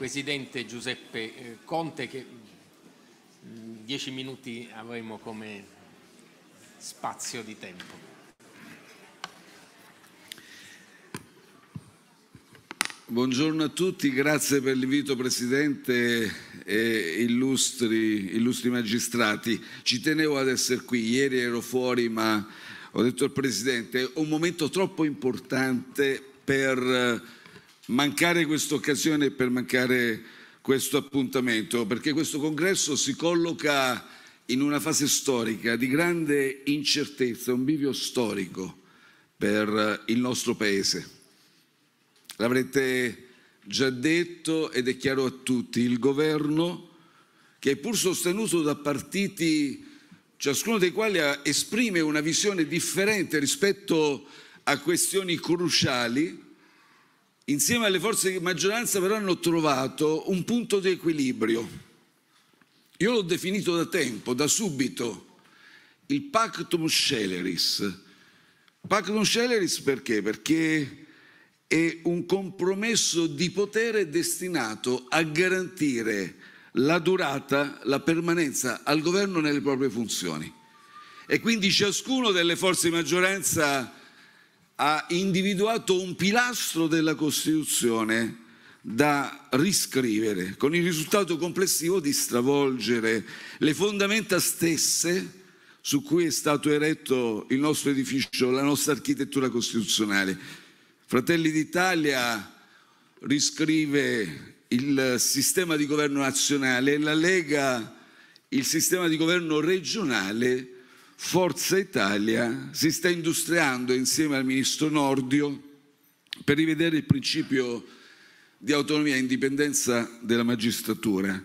presidente Giuseppe eh, Conte che mm, dieci minuti avremo come spazio di tempo. Buongiorno a tutti, grazie per l'invito Presidente e illustri, illustri, magistrati. Ci tenevo ad essere qui, ieri ero fuori ma ho detto al Presidente, è un momento troppo importante per eh, mancare questa occasione e per mancare questo appuntamento, perché questo congresso si colloca in una fase storica di grande incertezza, un bivio storico per il nostro Paese. L'avrete già detto ed è chiaro a tutti, il governo che è pur sostenuto da partiti, ciascuno dei quali esprime una visione differente rispetto a questioni cruciali, insieme alle forze di maggioranza però hanno trovato un punto di equilibrio. Io l'ho definito da tempo, da subito, il pactum sceleris. Pactum sceleris perché? Perché è un compromesso di potere destinato a garantire la durata, la permanenza al governo nelle proprie funzioni. E quindi ciascuno delle forze di maggioranza ha individuato un pilastro della Costituzione da riscrivere, con il risultato complessivo di stravolgere le fondamenta stesse su cui è stato eretto il nostro edificio, la nostra architettura costituzionale. Fratelli d'Italia riscrive il sistema di governo nazionale e la Lega il sistema di governo regionale Forza Italia si sta industriando insieme al ministro Nordio per rivedere il principio di autonomia e indipendenza della magistratura,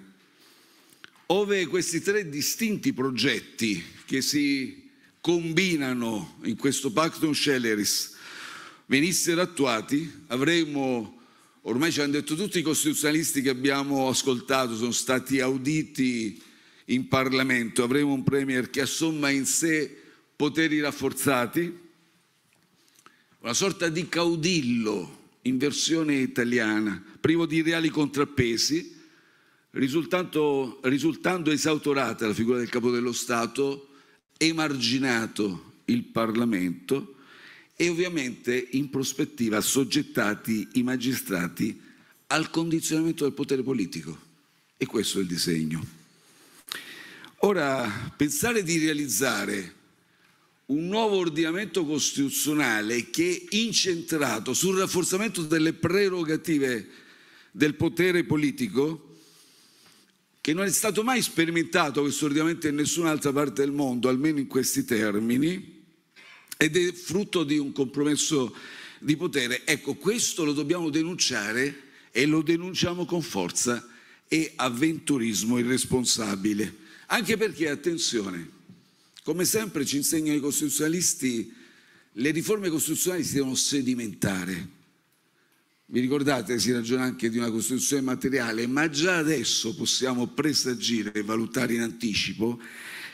ove questi tre distinti progetti che si combinano in questo pacto Sceleris venissero attuati, avremmo, ormai ci hanno detto tutti i costituzionalisti che abbiamo ascoltato, sono stati auditi in Parlamento. Avremo un Premier che assomma in sé poteri rafforzati, una sorta di caudillo in versione italiana, privo di reali contrappesi, risultando, risultando esautorata la figura del Capo dello Stato, emarginato il Parlamento e ovviamente in prospettiva soggettati i magistrati al condizionamento del potere politico. E questo è il disegno. Ora, pensare di realizzare un nuovo ordinamento costituzionale che è incentrato sul rafforzamento delle prerogative del potere politico, che non è stato mai sperimentato questo ordinamento in nessun'altra parte del mondo, almeno in questi termini, ed è frutto di un compromesso di potere. Ecco, questo lo dobbiamo denunciare e lo denunciamo con forza. e avventurismo irresponsabile. Anche perché, attenzione, come sempre ci insegnano i costituzionalisti, le riforme costituzionali si devono sedimentare. Vi ricordate, si ragiona anche di una Costituzione materiale, ma già adesso possiamo presagire e valutare in anticipo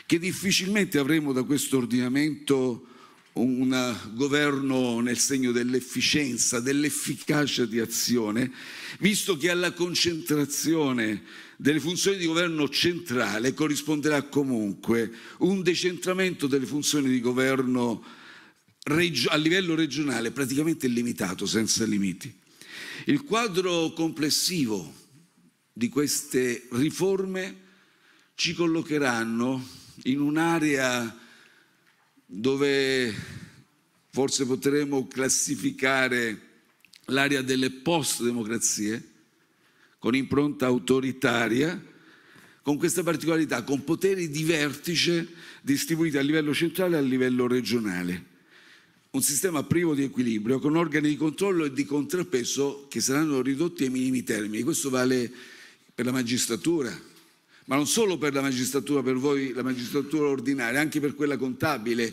che difficilmente avremo da questo ordinamento un governo nel segno dell'efficienza, dell'efficacia di azione, visto che alla concentrazione delle funzioni di governo centrale corrisponderà comunque un decentramento delle funzioni di governo a livello regionale praticamente illimitato, senza limiti. Il quadro complessivo di queste riforme ci collocheranno in un'area dove forse potremmo classificare l'area delle post-democrazie, con impronta autoritaria, con questa particolarità, con poteri di vertice distribuiti a livello centrale e a livello regionale. Un sistema privo di equilibrio, con organi di controllo e di contrapeso che saranno ridotti ai minimi termini. Questo vale per la magistratura, ma non solo per la magistratura, per voi la magistratura ordinaria, anche per quella contabile.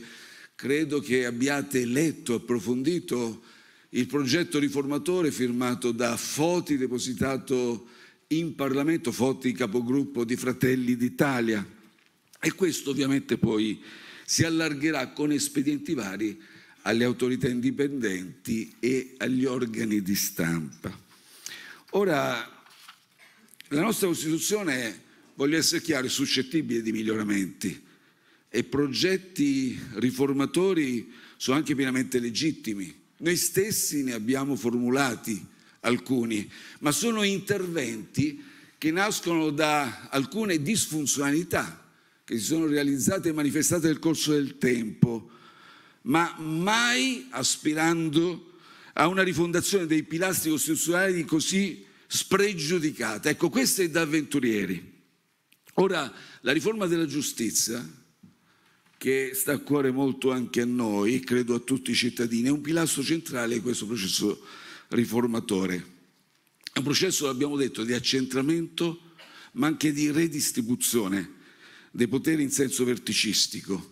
Credo che abbiate letto, approfondito il progetto riformatore firmato da Foti, depositato in Parlamento, Foti capogruppo di Fratelli d'Italia. E questo ovviamente poi si allargherà con espedienti vari alle autorità indipendenti e agli organi di stampa. Ora, la nostra Costituzione è voglio essere chiaro, suscettibile di miglioramenti e progetti riformatori sono anche pienamente legittimi. Noi stessi ne abbiamo formulati alcuni, ma sono interventi che nascono da alcune disfunzionalità che si sono realizzate e manifestate nel corso del tempo, ma mai aspirando a una rifondazione dei pilastri costituzionali così spregiudicata. Ecco, questo è da avventurieri. Ora, la riforma della giustizia, che sta a cuore molto anche a noi, credo a tutti i cittadini, è un pilastro centrale di questo processo riformatore. È un processo, l'abbiamo detto, di accentramento, ma anche di redistribuzione dei poteri in senso verticistico.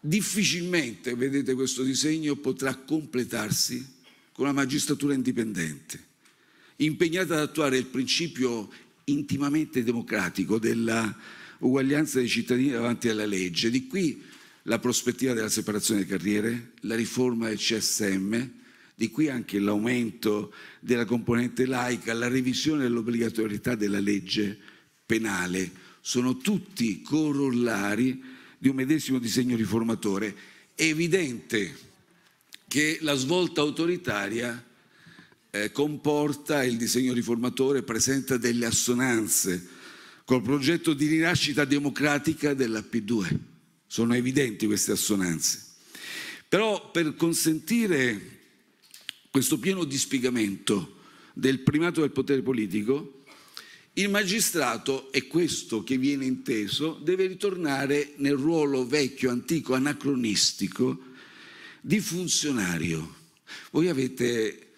Difficilmente, vedete, questo disegno potrà completarsi con una magistratura indipendente, impegnata ad attuare il principio intimamente democratico dell'uguaglianza dei cittadini davanti alla legge. Di qui la prospettiva della separazione delle carriere, la riforma del CSM, di qui anche l'aumento della componente laica, la revisione dell'obbligatorietà della legge penale. Sono tutti corollari di un medesimo disegno riformatore. È evidente che la svolta autoritaria eh, comporta, il disegno riformatore presenta delle assonanze col progetto di rinascita democratica della P2. Sono evidenti queste assonanze. Però per consentire questo pieno dispiegamento del primato del potere politico, il magistrato, è questo che viene inteso, deve ritornare nel ruolo vecchio, antico, anacronistico di funzionario. Voi avete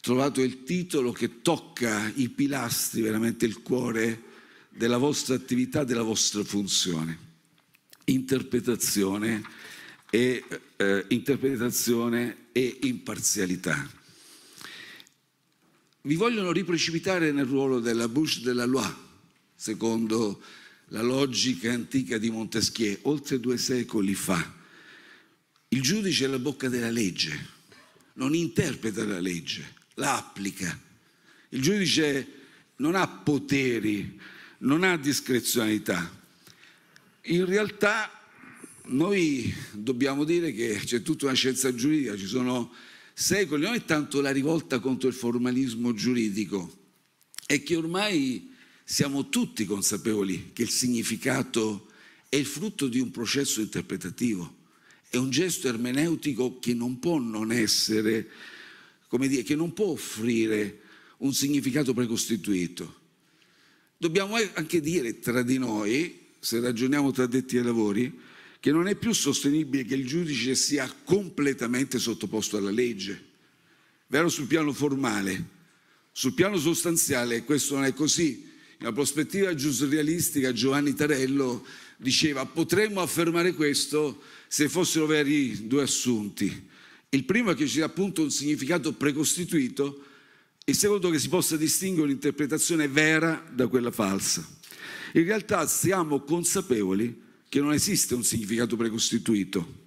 trovato il titolo che tocca i pilastri, veramente il cuore della vostra attività, della vostra funzione. Interpretazione e, eh, interpretazione e imparzialità. Vi vogliono riprecipitare nel ruolo della Bouche de la Loi, secondo la logica antica di Montesquieu, oltre due secoli fa. Il giudice è la bocca della legge, non interpreta la legge, la applica. Il giudice non ha poteri, non ha discrezionalità. In realtà noi dobbiamo dire che c'è tutta una scienza giuridica, ci sono secoli, non è tanto la rivolta contro il formalismo giuridico, è che ormai siamo tutti consapevoli che il significato è il frutto di un processo interpretativo, è un gesto ermeneutico che non può non essere come dire, che non può offrire un significato precostituito. Dobbiamo anche dire tra di noi, se ragioniamo tra detti ai lavori, che non è più sostenibile che il giudice sia completamente sottoposto alla legge. Vero sul piano formale, sul piano sostanziale questo non è così. In una prospettiva giusrealistica Giovanni Tarello diceva potremmo affermare questo se fossero veri due assunti. Il primo è che ci sia appunto un significato precostituito e il secondo che si possa distinguere un'interpretazione vera da quella falsa. In realtà siamo consapevoli che non esiste un significato precostituito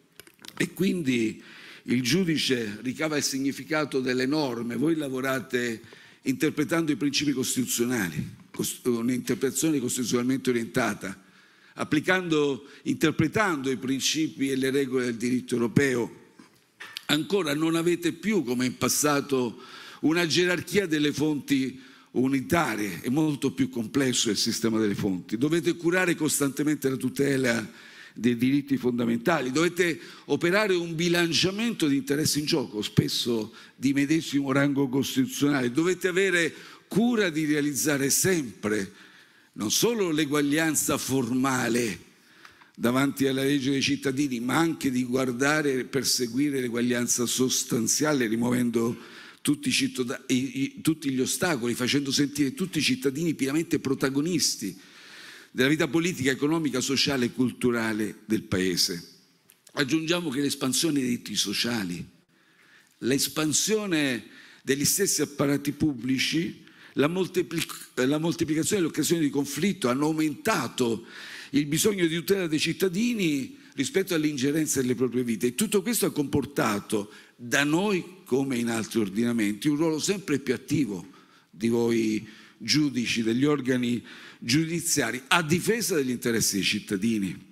e quindi il giudice ricava il significato delle norme, voi lavorate interpretando i principi costituzionali, un'interpretazione costituzionalmente orientata, applicando, interpretando i principi e le regole del diritto europeo Ancora non avete più, come in passato, una gerarchia delle fonti unitarie, è molto più complesso il sistema delle fonti. Dovete curare costantemente la tutela dei diritti fondamentali, dovete operare un bilanciamento di interessi in gioco, spesso di medesimo rango costituzionale, dovete avere cura di realizzare sempre non solo l'eguaglianza formale, davanti alla legge dei cittadini, ma anche di guardare e perseguire l'eguaglianza sostanziale, rimuovendo tutti, i, i, tutti, gli ostacoli, facendo sentire tutti i cittadini pienamente protagonisti della vita politica, economica, sociale e culturale del Paese. Aggiungiamo che l'espansione dei diritti sociali, l'espansione degli stessi apparati pubblici, la, moltiplic la moltiplicazione delle occasioni di conflitto hanno aumentato il bisogno di tutela dei cittadini rispetto all'ingerenza delle proprie vite. E tutto questo ha comportato da noi, come in altri ordinamenti, un ruolo sempre più attivo di voi giudici, degli organi giudiziari, a difesa degli interessi dei cittadini.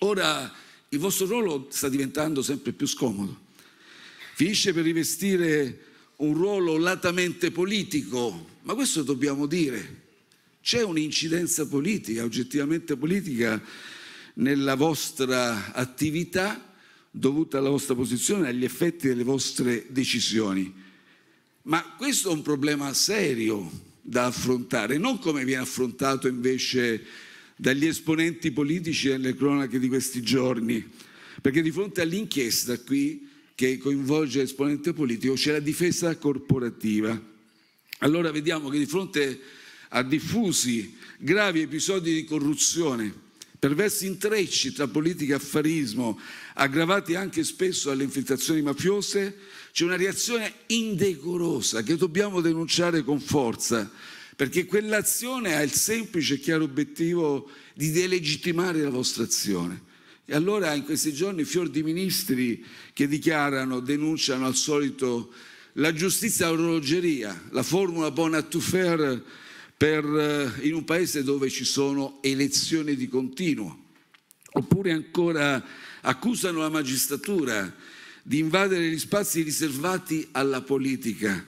Ora il vostro ruolo sta diventando sempre più scomodo. Finisce per rivestire un ruolo latamente politico, ma questo dobbiamo dire, c'è un'incidenza politica, oggettivamente politica, nella vostra attività dovuta alla vostra posizione, e agli effetti delle vostre decisioni. Ma questo è un problema serio da affrontare, non come viene affrontato invece dagli esponenti politici nelle cronache di questi giorni, perché di fronte all'inchiesta qui che coinvolge l'esponente politico c'è la difesa corporativa. Allora vediamo che di fronte ha diffusi gravi episodi di corruzione, perversi intrecci tra politica e affarismo, aggravati anche spesso dalle infiltrazioni mafiose, c'è una reazione indecorosa che dobbiamo denunciare con forza, perché quell'azione ha il semplice e chiaro obiettivo di delegittimare la vostra azione. E allora in questi giorni fior di ministri che dichiarano, denunciano al solito la giustizia a orologeria, la formula bona to fair per, eh, in un paese dove ci sono elezioni di continuo, oppure ancora accusano la magistratura di invadere gli spazi riservati alla politica.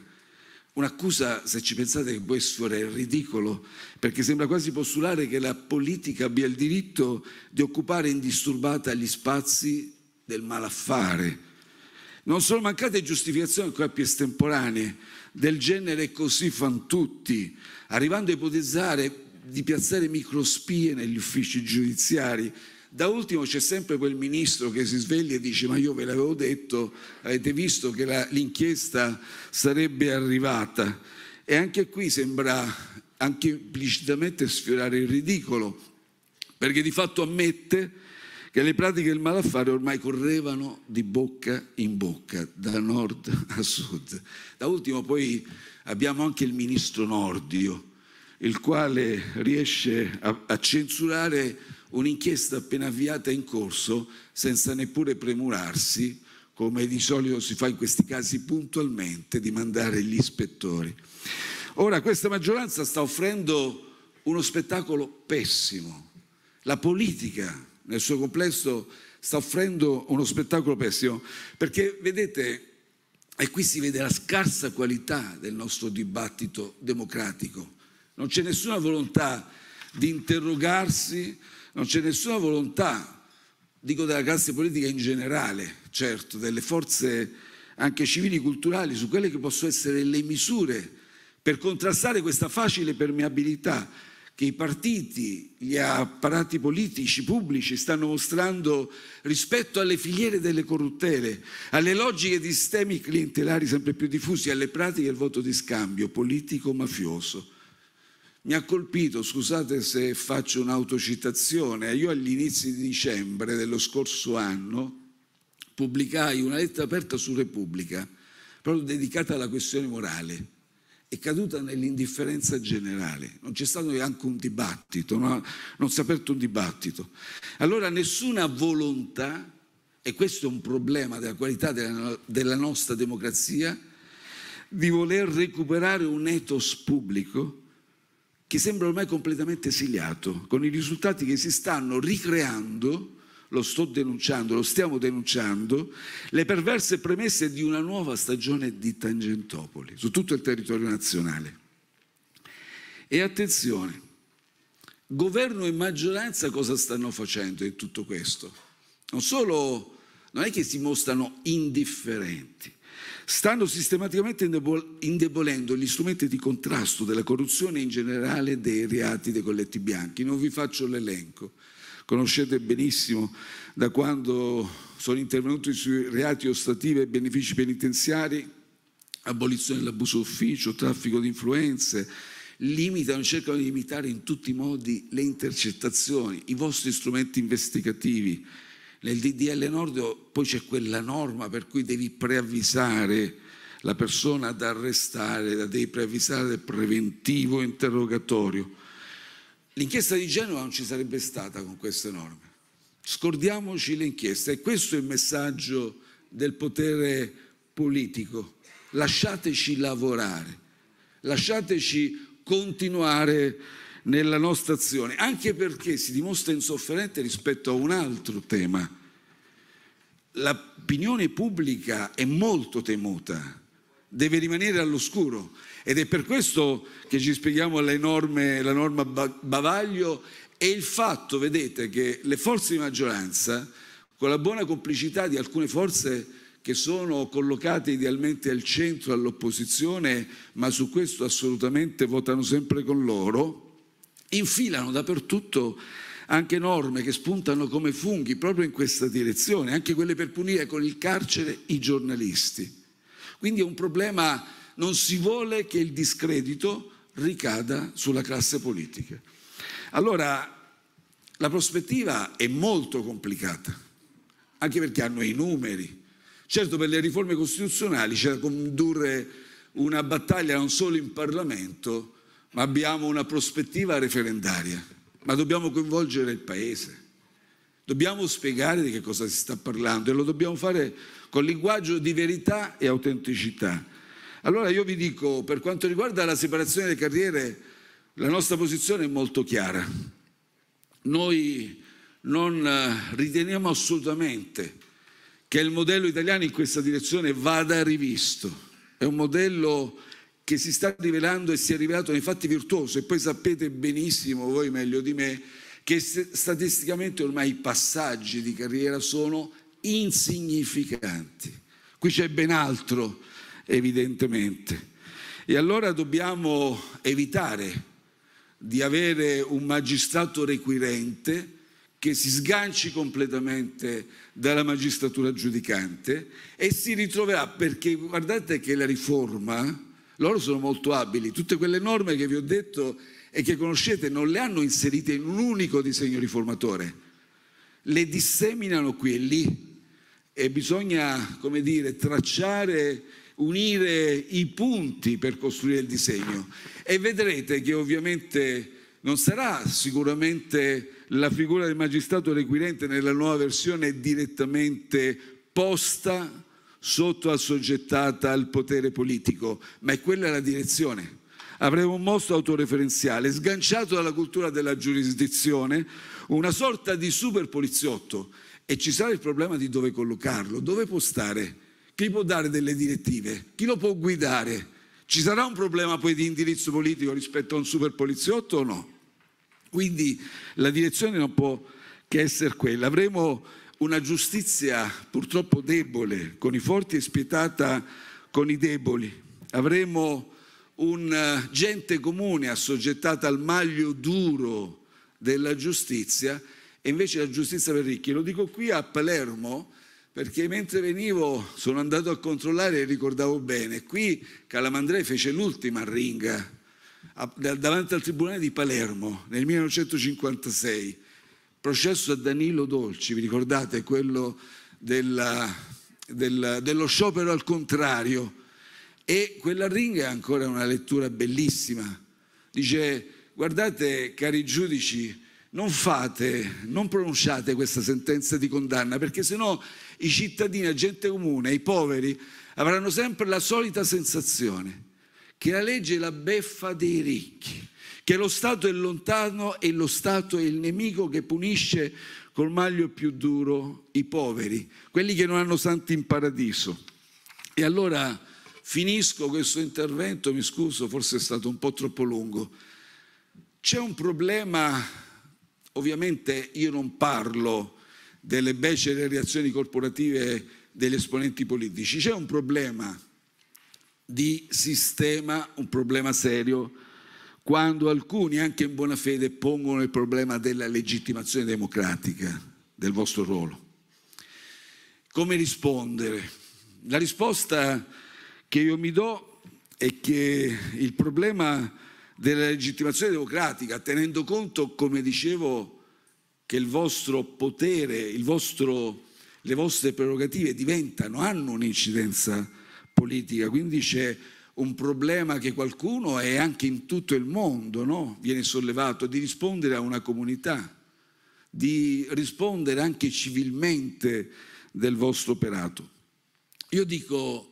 Un'accusa, se ci pensate, che può essere ridicolo, perché sembra quasi postulare che la politica abbia il diritto di occupare indisturbata gli spazi del malaffare. Non sono mancate giustificazioni ancora più estemporanee, del genere così fan tutti, arrivando a ipotizzare di piazzare microspie negli uffici giudiziari. Da ultimo c'è sempre quel ministro che si sveglia e dice ma io ve l'avevo detto, avete visto che la, l'inchiesta sarebbe arrivata. E anche qui sembra anche implicitamente sfiorare il ridicolo, perché di fatto ammette che le pratiche del malaffare ormai correvano di bocca in bocca, da nord a sud. Da ultimo poi abbiamo anche il ministro Nordio, il quale riesce a, a censurare un'inchiesta appena avviata in corso senza neppure premurarsi, come di solito si fa in questi casi puntualmente, di mandare gli ispettori. Ora questa maggioranza sta offrendo uno spettacolo pessimo. La politica nel suo complesso sta offrendo uno spettacolo pessimo, perché vedete, e qui si vede la scarsa qualità del nostro dibattito democratico, non c'è nessuna volontà di interrogarsi, non c'è nessuna volontà, dico della classe politica in generale, certo, delle forze anche civili e culturali, su quelle che possono essere le misure per contrastare questa facile permeabilità che i partiti, gli apparati politici pubblici stanno mostrando rispetto alle filiere delle corruttele, alle logiche di sistemi clientelari sempre più diffusi, alle pratiche del voto di scambio politico-mafioso. Mi ha colpito, scusate se faccio un'autocitazione, io all'inizio di dicembre dello scorso anno pubblicai una lettera aperta su Repubblica, proprio dedicata alla questione morale è caduta nell'indifferenza generale, non c'è stato neanche un dibattito, no? non si è aperto un dibattito. Allora nessuna volontà, e questo è un problema della qualità della, della nostra democrazia, di voler recuperare un ethos pubblico che sembra ormai completamente esiliato, con i risultati che si stanno ricreando lo sto denunciando, lo stiamo denunciando, le perverse premesse di una nuova stagione di Tangentopoli su tutto il territorio nazionale. E attenzione, governo e maggioranza cosa stanno facendo in tutto questo? Non solo, non è che si mostrano indifferenti, stanno sistematicamente indebolendo gli strumenti di contrasto della corruzione e in generale dei reati dei colletti bianchi. Non vi faccio l'elenco conoscete benissimo da quando sono intervenuti sui reati ostativi e benefici penitenziari, abolizione dell'abuso d'ufficio, traffico di influenze, limitano, cercano di limitare in tutti i modi le intercettazioni, i vostri strumenti investigativi. Nel DDL Nord poi c'è quella norma per cui devi preavvisare la persona da arrestare, la devi preavvisare del preventivo interrogatorio. L'inchiesta di Genova non ci sarebbe stata con queste norme. Scordiamoci l'inchiesta e questo è il messaggio del potere politico. Lasciateci lavorare, lasciateci continuare nella nostra azione, anche perché si dimostra insofferente rispetto a un altro tema. L'opinione pubblica è molto temuta deve rimanere all'oscuro ed è per questo che ci spieghiamo la norma bavaglio e il fatto, vedete, che le forze di maggioranza, con la buona complicità di alcune forze che sono collocate idealmente al centro, all'opposizione, ma su questo assolutamente votano sempre con loro, infilano dappertutto anche norme che spuntano come funghi proprio in questa direzione, anche quelle per punire con il carcere i giornalisti. Quindi è un problema, non si vuole che il discredito ricada sulla classe politica. Allora, la prospettiva è molto complicata, anche perché hanno i numeri. Certo per le riforme costituzionali c'è da condurre una battaglia non solo in Parlamento, ma abbiamo una prospettiva referendaria, ma dobbiamo coinvolgere il Paese. Dobbiamo spiegare di che cosa si sta parlando e lo dobbiamo fare con linguaggio di verità e autenticità. Allora io vi dico, per quanto riguarda la separazione delle carriere, la nostra posizione è molto chiara. Noi non eh, riteniamo assolutamente che il modello italiano in questa direzione vada rivisto. È un modello che si sta rivelando e si è rivelato nei fatti virtuoso e poi sapete benissimo voi meglio di me che statisticamente ormai i passaggi di carriera sono insignificanti. Qui c'è ben altro, evidentemente. E allora dobbiamo evitare di avere un magistrato requirente che si sganci completamente dalla magistratura giudicante e si ritroverà, perché guardate che la riforma, loro sono molto abili, tutte quelle norme che vi ho detto e che conoscete non le hanno inserite in un unico disegno riformatore, le disseminano qui e lì e bisogna, come dire, tracciare, unire i punti per costruire il disegno e vedrete che ovviamente non sarà sicuramente la figura del magistrato requirente nella nuova versione direttamente posta sotto assoggettata al potere politico, ma è quella la direzione avremo un mostro autoreferenziale sganciato dalla cultura della giurisdizione, una sorta di super poliziotto e ci sarà il problema di dove collocarlo, dove può stare, chi può dare delle direttive, chi lo può guidare. Ci sarà un problema poi di indirizzo politico rispetto a un super poliziotto o no? Quindi la direzione non può che essere quella. Avremo una giustizia purtroppo debole, con i forti e spietata con i deboli. Avremo un eh, gente comune assoggettata al maglio duro della giustizia e invece la giustizia per ricchi. Lo dico qui a Palermo perché mentre venivo sono andato a controllare e ricordavo bene, qui Calamandrei fece l'ultima ringa davanti al Tribunale di Palermo nel 1956, processo a Danilo Dolci, vi ricordate quello della, della, dello sciopero al contrario? E quella ringa è ancora una lettura bellissima. Dice, guardate cari giudici, non fate, non pronunciate questa sentenza di condanna, perché sennò i cittadini, la gente comune, i poveri avranno sempre la solita sensazione che la legge è la beffa dei ricchi, che lo Stato è lontano e lo Stato è il nemico che punisce col maglio più duro i poveri, quelli che non hanno santi in paradiso. E allora Finisco questo intervento, mi scuso, forse è stato un po' troppo lungo. C'è un problema, ovviamente io non parlo delle becere reazioni corporative degli esponenti politici, c'è un problema di sistema, un problema serio, quando alcuni, anche in buona fede, pongono il problema della legittimazione democratica del vostro ruolo. Come rispondere? La risposta che io mi do è che il problema della legittimazione democratica, tenendo conto, come dicevo, che il vostro potere, il vostro, le vostre prerogative diventano, hanno un'incidenza politica, quindi c'è un problema che qualcuno e anche in tutto il mondo no? viene sollevato di rispondere a una comunità, di rispondere anche civilmente del vostro operato. Io dico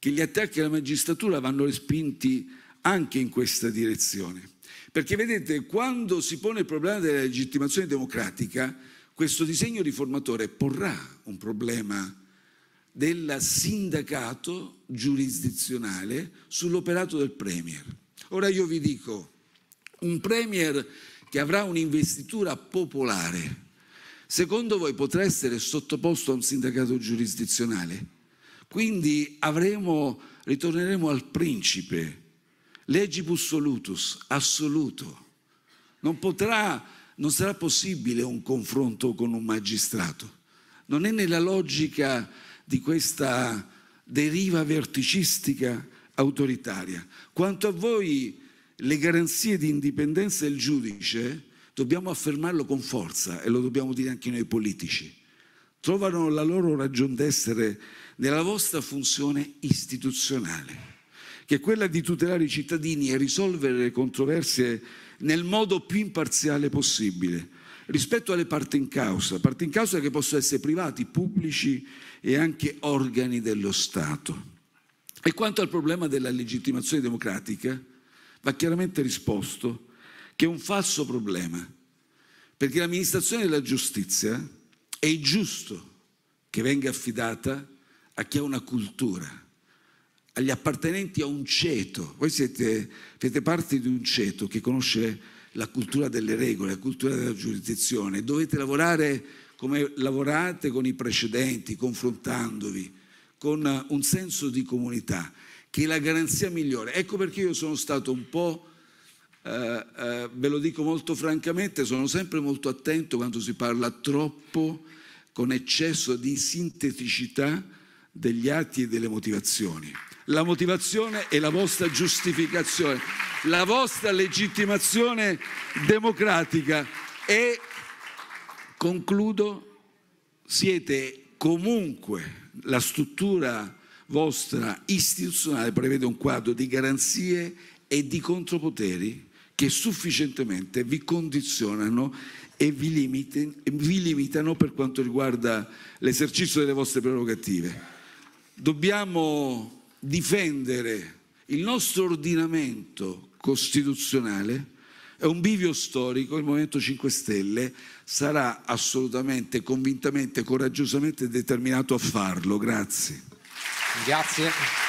che gli attacchi alla magistratura vanno respinti anche in questa direzione. Perché vedete, quando si pone il problema della legittimazione democratica, questo disegno riformatore porrà un problema del sindacato giurisdizionale sull'operato del Premier. Ora io vi dico, un Premier che avrà un'investitura popolare, secondo voi potrà essere sottoposto a un sindacato giurisdizionale? Quindi avremo, ritorneremo al principe, legibus solutus, assoluto. Non, potrà, non sarà possibile un confronto con un magistrato. Non è nella logica di questa deriva verticistica autoritaria. Quanto a voi, le garanzie di indipendenza del giudice dobbiamo affermarlo con forza e lo dobbiamo dire anche noi politici trovano la loro ragion d'essere nella vostra funzione istituzionale, che è quella di tutelare i cittadini e risolvere le controversie nel modo più imparziale possibile rispetto alle parti in causa, parti in causa che possono essere privati, pubblici e anche organi dello Stato. E quanto al problema della legittimazione democratica, va chiaramente risposto che è un falso problema, perché l'amministrazione della giustizia è giusto che venga affidata a chi ha una cultura, agli appartenenti a un ceto. Voi siete, siete parte di un ceto che conosce la cultura delle regole, la cultura della giurisdizione. Dovete lavorare come lavorate con i precedenti, confrontandovi, con un senso di comunità, che è la garanzia migliore. Ecco perché io sono stato un po' Eh, eh, ve lo dico molto francamente, sono sempre molto attento quando si parla troppo con eccesso di sinteticità degli atti e delle motivazioni. La motivazione è la vostra giustificazione, la vostra legittimazione democratica e concludo, siete comunque la struttura vostra istituzionale prevede un quadro di garanzie e di contropoteri che sufficientemente vi condizionano e vi, limite, vi limitano per quanto riguarda l'esercizio delle vostre prerogative. Dobbiamo difendere il nostro ordinamento costituzionale, è un bivio storico, il Movimento 5 Stelle sarà assolutamente, convintamente, coraggiosamente determinato a farlo. Grazie. Grazie.